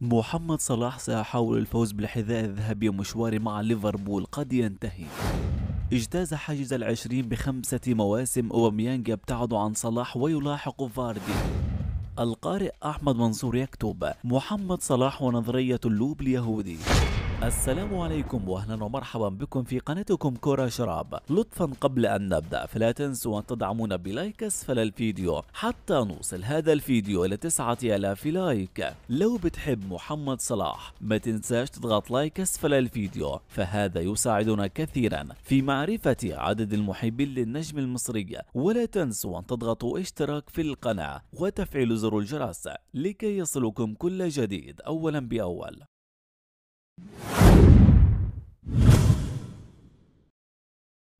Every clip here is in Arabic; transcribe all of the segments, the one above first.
محمد صلاح سيحاول الفوز بالحذاء الذهبي مشوار مع ليفربول قد ينتهي اجتاز حاجز العشرين بخمسة مواسم أوباميانج يبتعد عن صلاح ويلاحق فاردي القارئ أحمد منصور يكتب محمد صلاح ونظرية اللوب اليهودي السلام عليكم واهلا ومرحبا بكم في قناتكم كرة شراب لطفا قبل ان نبدأ فلا تنسوا ان تدعمونا بلايك اسفل الفيديو حتى نوصل هذا الفيديو الى 9000 لايك لو بتحب محمد صلاح ما تنساش تضغط لايك اسفل الفيديو فهذا يساعدنا كثيرا في معرفة عدد المحبين للنجم المصري ولا تنسوا ان تضغطوا اشتراك في القناة وتفعيل زر الجرس لكي يصلكم كل جديد اولا باول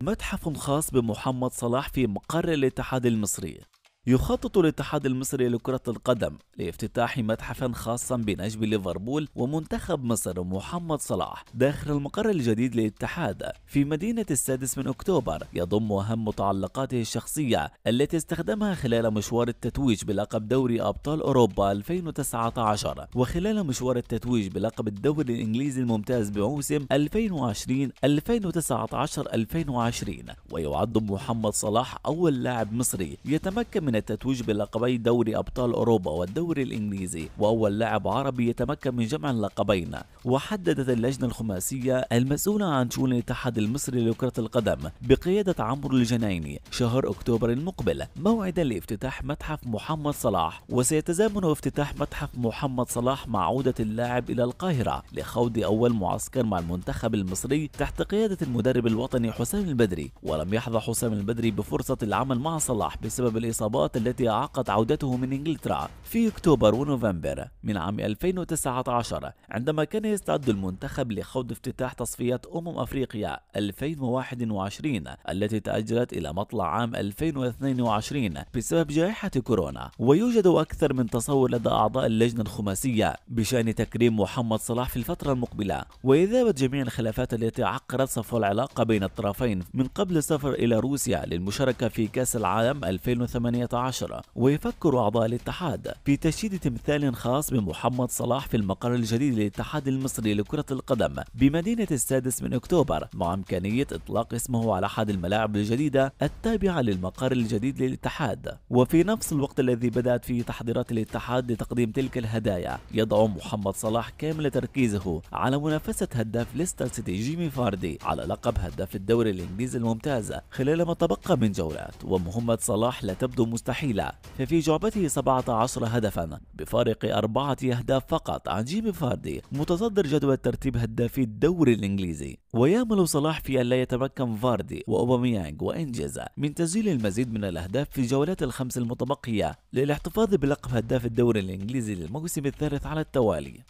متحف خاص بمحمد صلاح في مقر الاتحاد المصري يخطط الاتحاد المصري لكرة القدم لافتتاح متحفا خاصا بنجم ليفربول ومنتخب مصر محمد صلاح داخل المقر الجديد للاتحاد في مدينة السادس من أكتوبر يضم أهم متعلقاته الشخصية التي استخدمها خلال مشوار التتويج بلقب دوري أبطال أوروبا 2019 وخلال مشوار التتويج بلقب الدوري الإنجليزي الممتاز بموسم 2020 2019 2020 ويعد محمد صلاح أول لاعب مصري يتمكن من التتويج بلقبي دوري أبطال أوروبا والدوري الإنجليزي وأول لاعب عربي يتمكن من جمع اللقبين وحددت اللجنة الخماسية المسؤولة عن شؤون الاتحاد المصري لكرة القدم بقيادة عمرو الجنايني شهر أكتوبر المقبل موعدا لافتتاح متحف محمد صلاح وسيتزامن افتتاح متحف محمد صلاح مع عودة اللاعب إلى القاهرة لخوض أول معسكر مع المنتخب المصري تحت قيادة المدرب الوطني حسام البدري ولم يحظى حسام البدري بفرصة العمل مع صلاح بسبب الإصابات الضربات التي أعاقت عودته من إنجلترا في أكتوبر ونوفمبر من عام 2019 عندما كان يستعد المنتخب لخوض افتتاح تصفيات أمم أفريقيا 2021 التي تأجلت إلى مطلع عام 2022 بسبب جائحة كورونا ويوجد أكثر من تصور لدى أعضاء اللجنة الخماسية بشأن تكريم محمد صلاح في الفترة المقبلة وإذابة جميع الخلافات التي عقرت صفو العلاقة بين الطرفين من قبل السفر إلى روسيا للمشاركة في كأس العالم 2018 2019 ويفكر أعضاء الاتحاد في تشييد تمثال خاص بمحمد صلاح في المقر الجديد للاتحاد المصري لكرة القدم بمدينة السادس من أكتوبر مع إمكانية إطلاق اسمه على أحد الملاعب الجديدة التابعة للمقر الجديد للاتحاد وفي نفس الوقت الذي بدأت فيه تحضيرات الاتحاد لتقديم تلك الهدايا يضع محمد صلاح كامل تركيزه على منافسة هداف ليستر سيتي جيمي فاردي على لقب هداف الدوري الإنجليزي الممتاز خلال ما تبقى من جولات ومهمة صلاح لا تبدو المستحيلة ففي جعبته 17 هدفا بفارق أربعة أهداف فقط عن جيم فاردي متصدر جدول ترتيب هدافي الدوري الإنجليزي ويامل صلاح في أن لا يتمكن فاردي وأوباميانغ وإنجز من تسجيل المزيد من الأهداف في الجولات الخمس المتبقية للاحتفاظ بلقب هداف الدوري الإنجليزي للموسم الثالث على التوالي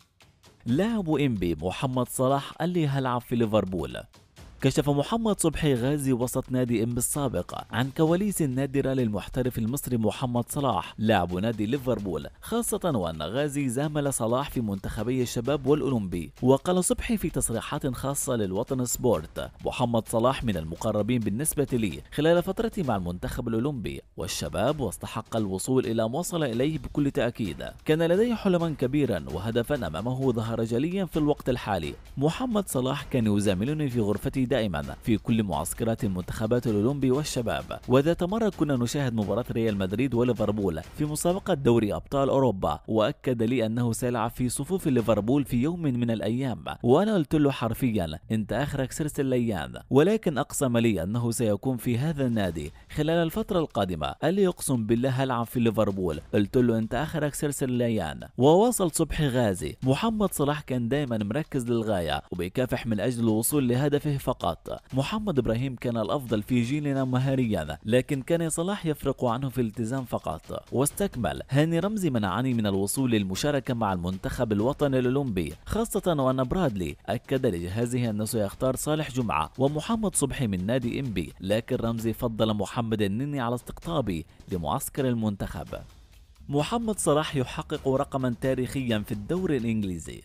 لاعب إنبي محمد صلاح اللي هلعب في ليفربول كشف محمد صبحي غازي وسط نادي ام السابق عن كواليس نادرة للمحترف المصري محمد صلاح لاعب نادي ليفربول خاصة وأن غازي زامل صلاح في منتخبي الشباب والأولمبي وقال صبحي في تصريحات خاصة للوطن سبورت محمد صلاح من المقربين بالنسبة لي خلال فترتي مع المنتخب الأولمبي والشباب واستحق الوصول إلى ما وصل إليه بكل تأكيد كان لدي حلما كبيرا وهدفا أمامه ظهر جليا في الوقت الحالي محمد صلاح كان يزاملني في غرفتي دائما في كل معسكرات المنتخبات الأولمبي والشباب وذات مره كنا نشاهد مباراة ريال مدريد وليفربول في مسابقة دوري أبطال أوروبا وأكد لي أنه سيلعب في صفوف ليفربول في يوم من الأيام وأنا قلت له حرفيا أنت آخرك سرس الليان ولكن أقسم لي أنه سيكون في هذا النادي خلال الفترة القادمة قال لي أقسم بالله هلعب في ليفربول قلت له أنت آخرك سرس الليان وواصل صبحي غازي محمد صلاح كان دائما مركز للغاية وبيكافح من أجل الوصول لهدفه فقط فقط محمد إبراهيم كان الأفضل في جيلنا مهاريا لكن كان صلاح يفرق عنه في الالتزام فقط واستكمل هاني رمزي منعني من الوصول للمشاركة مع المنتخب الوطني الأولمبي خاصة وأن برادلي أكد لجهازه أنه سيختار صالح جمعة ومحمد صبحي من نادي إنبي لكن رمزي فضل محمد النني على استقطابي لمعسكر المنتخب محمد صلاح يحقق رقما تاريخيا في الدوري الإنجليزي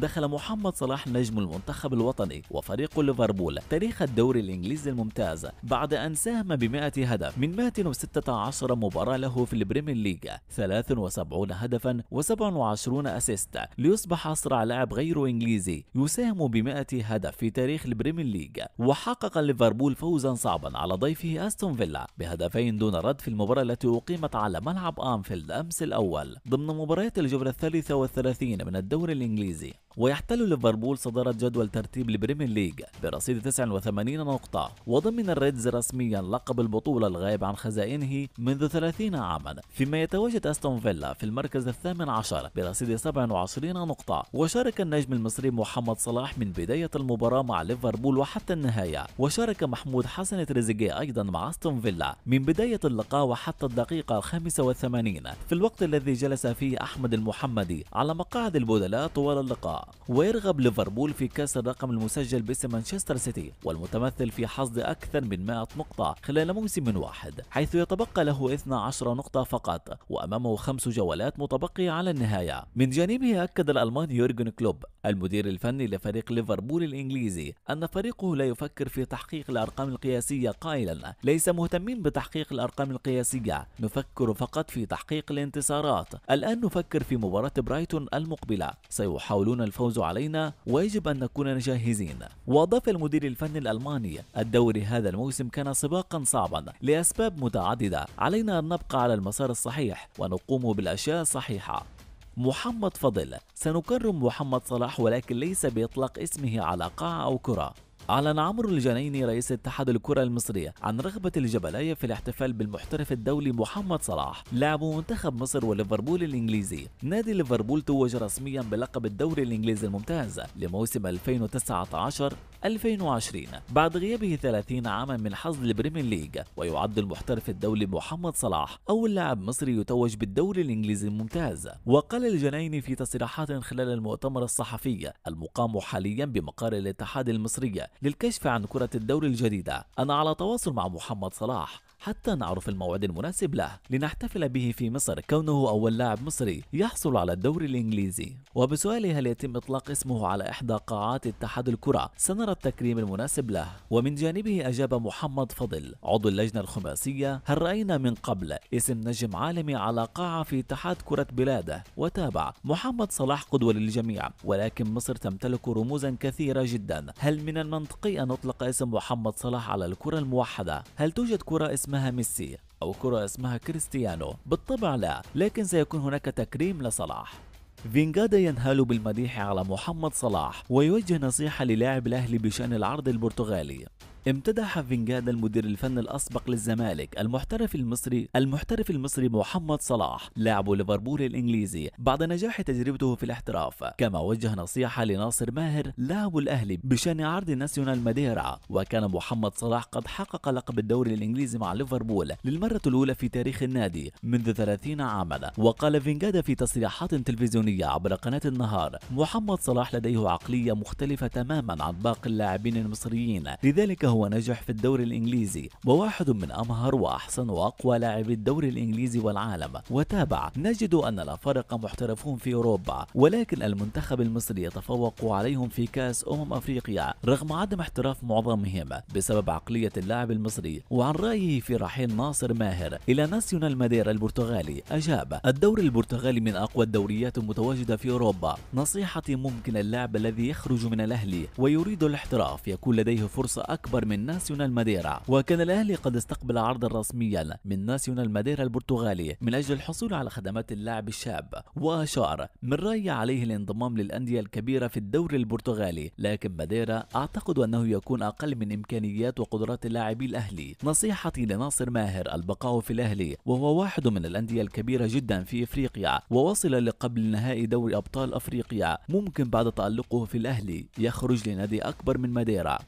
دخل محمد صلاح نجم المنتخب الوطني وفريق ليفربول تاريخ الدوري الإنجليزي الممتاز بعد أن ساهم ب 100 هدف من 116 مباراة له في البريمير ليج 73 هدفا و27 أسيست ليصبح أسرع لاعب غير إنجليزي يساهم ب 100 هدف في تاريخ البريمير ليج وحقق ليفربول فوزا صعبا على ضيفه أستون فيلا بهدفين دون رد في المباراة التي أقيمت على ملعب أنفيلد أمس الأول ضمن مباريات الجولة الثالثة والثلاثين من الدوري الإنجليزي ويحتل ليفربول صدارة جدول ترتيب البريمير ليج برصيد 89 نقطة وضمن الريدز رسميا لقب البطولة الغائب عن خزائنه منذ 30 عاما فيما يتواجد أستون فيلا في المركز الثامن عشر برصيد 27 نقطة وشارك النجم المصري محمد صلاح من بداية المباراة مع ليفربول وحتى النهاية وشارك محمود حسن تريزيجيه أيضا مع أستون فيلا من بداية اللقاء وحتى الدقيقة 85 في الوقت الذي جلس فيه أحمد المحمدي على مقاعد البدلاء طوال اللقاء ويرغب ليفربول في كسر الرقم المسجل باسم مانشستر سيتي والمتمثل في حصد أكثر من 100 نقطة خلال موسم واحد حيث يتبقى له 12 نقطة فقط وأمامه خمس جولات متبقية على النهاية من جانبه أكد الألماني يورجن كلوب المدير الفني لفريق ليفربول الإنجليزي أن فريقه لا يفكر في تحقيق الأرقام القياسية قائلا ليس مهتمين بتحقيق الأرقام القياسية نفكر فقط في تحقيق الانتصارات الآن نفكر في مباراة برايتون المقبلة سيحاولون الفوز علينا ويجب أن نكون جاهزين وأضاف المدير الفني الألماني الدوري هذا الموسم كان سباقا صعبا لأسباب متعددة علينا أن نبقى على المسار الصحيح ونقوم بالأشياء الصحيحة محمد فضل سنكرم محمد صلاح ولكن ليس بإطلاق اسمه على قاعة أو كرة أعلن عمرو الجنيني رئيس اتحاد الكرة المصرية عن رغبة الجبلاية في الاحتفال بالمحترف الدولي محمد صلاح لاعب منتخب مصر وليفربول الإنجليزي نادي ليفربول توج رسميا بلقب الدوري الإنجليزي الممتاز لموسم 2019 2020 بعد غيابه 30 عاما من حظ البريمير ليج ويعد المحترف الدولي محمد صلاح أول لاعب مصري يتوج بالدوري الإنجليزي الممتاز وقال الجنيني في تصريحات خلال المؤتمر الصحفي المقام حاليا بمقر الاتحاد المصري للكشف عن كرة الدور الجديدة أنا على تواصل مع محمد صلاح حتى نعرف الموعد المناسب له لنحتفل به في مصر كونه أول لاعب مصري يحصل على الدوري الإنجليزي وبسؤالي هل يتم إطلاق اسمه على إحدى قاعات اتحاد الكرة سنرى التكريم المناسب له ومن جانبه أجاب محمد فضل عضو اللجنة الخماسية هل رأينا من قبل اسم نجم عالمي على قاعة في اتحاد كرة بلاده وتابع محمد صلاح قدوة للجميع ولكن مصر تمتلك رموزا كثيرة جدا هل من المنطقي أن أطلق اسم محمد صلاح على الكرة الموحدة هل توجد كرة اسم اسمها ميسي أو كرة اسمها كريستيانو بالطبع لا لكن سيكون هناك تكريم لصلاح فينغادا ينهال بالمديح على محمد صلاح ويوجه نصيحة للاعب الأهلي بشأن العرض البرتغالي امتدح فنجان المدير الفني الاسبق للزمالك المحترف المصري المحترف المصري محمد صلاح لاعب ليفربول الانجليزي بعد نجاح تجربته في الاحتراف كما وجه نصيحه لناصر ماهر لاعب الاهلي بشان عرض ناسيونال ماديرا وكان محمد صلاح قد حقق لقب الدوري الانجليزي مع ليفربول للمره الاولى في تاريخ النادي منذ 30 عاما وقال فينجادا في تصريحات تلفزيونيه عبر قناه النهار محمد صلاح لديه عقليه مختلفه تماما عن باقي اللاعبين المصريين لذلك فهو نجح في الدوري الإنجليزي وواحد من أمهر وأحسن وأقوى لاعبي الدوري الإنجليزي والعالم وتابع نجد أن الأفارقة محترفون في أوروبا ولكن المنتخب المصري يتفوق عليهم في كأس أمم أفريقيا رغم عدم احتراف معظمهم بسبب عقلية اللاعب المصري وعن رأيه في رحيل ناصر ماهر إلى ناسيونال ماديرا البرتغالي أجاب الدوري البرتغالي من أقوى الدوريات المتواجدة في أوروبا نصيحتي ممكن اللاعب الذي يخرج من الأهلي ويريد الاحتراف يكون لديه فرصة أكبر الاكبر من ناسيونال ماديرا وكان الأهلي قد استقبل عرضا رسميا من ناسيونال ماديرا البرتغالي من أجل الحصول على خدمات اللاعب الشاب وأشار من رأي عليه الانضمام للأندية الكبيرة في الدوري البرتغالي لكن ماديرا أعتقد أنه يكون أقل من إمكانيات وقدرات لاعبي الأهلي نصيحتي لناصر ماهر البقاء في الأهلي وهو واحد من الأندية الكبيرة جدا في إفريقيا ووصل لقبل نهائي دوري أبطال أفريقيا ممكن بعد تألقه في الأهلي يخرج لنادي أكبر من ماديرا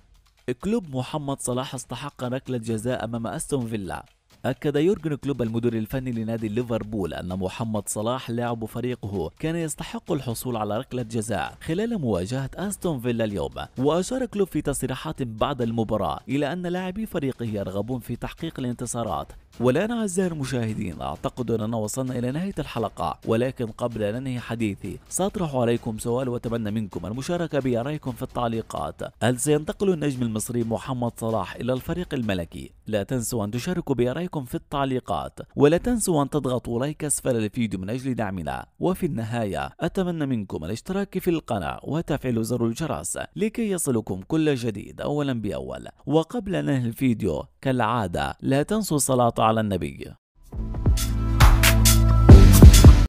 كلوب محمد صلاح استحق ركلة جزاء أمام أستون فيلا أكد يورجن كلوب المدير الفني لنادي ليفربول أن محمد صلاح لاعب فريقه كان يستحق الحصول على ركلة جزاء خلال مواجهة أستون فيلا اليوم وأشار كلوب في تصريحات بعد المباراة إلى أن لاعبي فريقه يرغبون في تحقيق الانتصارات والآن أعزائي المشاهدين أعتقد أننا وصلنا إلى نهاية الحلقة ولكن قبل أن أنهي حديثي سأطرح عليكم سؤال وأتمنى منكم المشاركة بآرائكم في التعليقات هل سينتقل النجم المصري محمد صلاح إلى الفريق الملكي؟ لا تنسوا أن تشاركوا بآرائكم في التعليقات ولا تنسوا أن تضغطوا لايك أسفل الفيديو من أجل دعمنا وفي النهاية أتمنى منكم الاشتراك في القناة وتفعيل زر الجرس لكي يصلكم كل جديد أولا بأول وقبل أن ننهي الفيديو كالعادة لا تنسوا صلاة على النبي